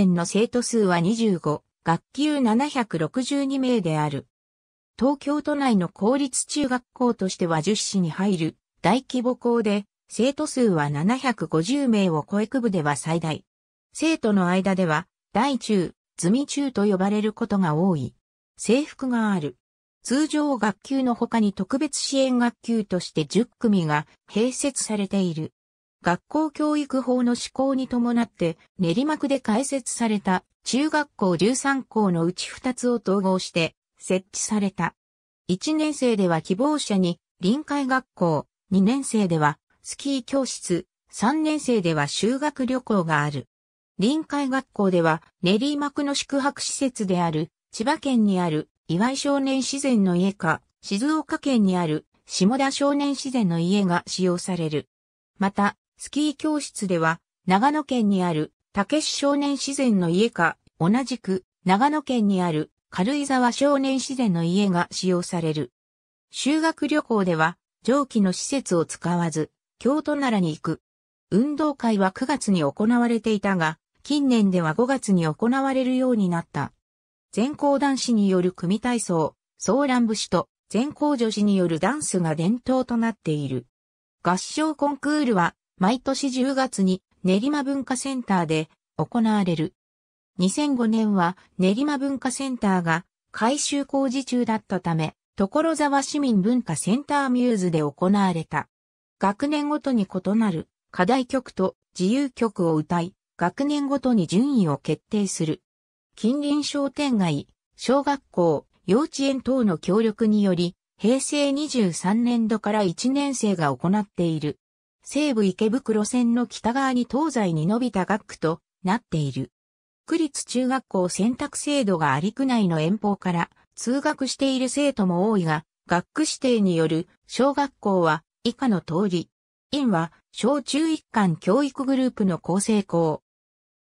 園の生徒数は25、学級762名である。東京都内の公立中学校としては10市に入る大規模校で、生徒数は750名をえ育部では最大。生徒の間では、大中、積中と呼ばれることが多い。制服がある。通常学級の他に特別支援学級として10組が併設されている。学校教育法の施行に伴って練馬区で開設された中学校13校のうち2つを統合して設置された。1年生では希望者に臨海学校、2年生ではスキー教室、3年生では修学旅行がある。臨海学校では練馬区の宿泊施設である千葉県にある岩井少年自然の家か静岡県にある下田少年自然の家が使用される。また、スキー教室では、長野県にある、竹志少年自然の家か、同じく、長野県にある、軽井沢少年自然の家が使用される。修学旅行では、上記の施設を使わず、京都奈良に行く。運動会は9月に行われていたが、近年では5月に行われるようになった。全校男子による組体操、ソーラン節と全校女子によるダンスが伝統となっている。合唱コンクールは毎年10月に練馬文化センターで行われる。2005年は練馬文化センターが改修工事中だったため、所沢市民文化センターミューズで行われた。学年ごとに異なる課題曲と自由曲を歌い、学年ごとに順位を決定する。近隣商店街、小学校、幼稚園等の協力により、平成23年度から1年生が行っている西武池袋線の北側に東西に伸びた学区となっている。区立中学校選択制度があり区内の遠方から通学している生徒も多いが、学区指定による小学校は以下の通り。院は小中一貫教育グループの構成校。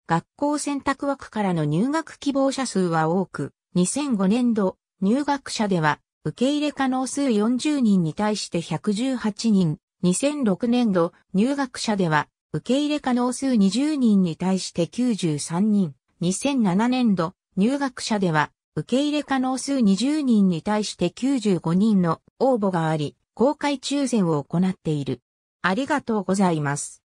学校選択枠からの入学希望者数は多く、2005年度入学者では受け入れ可能数40人に対して118人、2006年度入学者では受け入れ可能数20人に対して93人。2007年度入学者では受け入れ可能数20人に対して95人の応募があり、公開抽選を行っている。ありがとうございます。